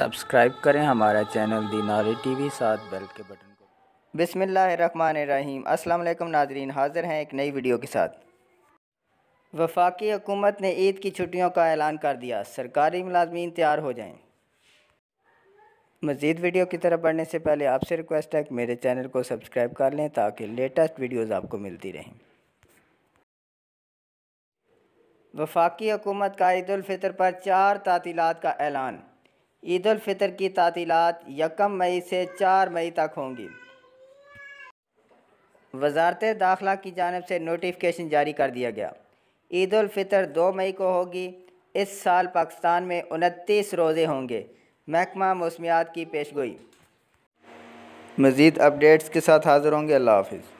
Subscribe करें हमारा channel the knowledge TV साथ बेल के बटन को बिसमीम अल्लाम नाजरीन हाज़िर हैं एक नई वीडियो के साथ वफाकी हुकूमत ने ईद की छुट्टियों का ऐलान कर दिया सरकारी मुलाजमीन तैयार हो जाएं। मज़ीद वीडियो की तरफ बढ़ने से पहले आपसे रिक्वेस्ट है कि मेरे चैनल को सब्सक्राइब कर लें ताकि लेटेस्ट वीडियोज़ आपको मिलती रहें वफाकी हुकूमत का ईदालफ़ितर पर चार तातीलات का ऐलान ईदालफ़ितर की तातीलत यकम मई से चार मई तक होंगी वजारत दाखिला की जानब से नोटिफिकेशन जारी कर दिया गया ईदालफ़ितर दो मई को होगी इस साल पाकिस्तान में उनतीस रोज़े होंगे महकमा मौसमियात की पेशगोई मज़ीद अपडेट्स के साथ हाज़िर होंगे अल्लाह हाफिज़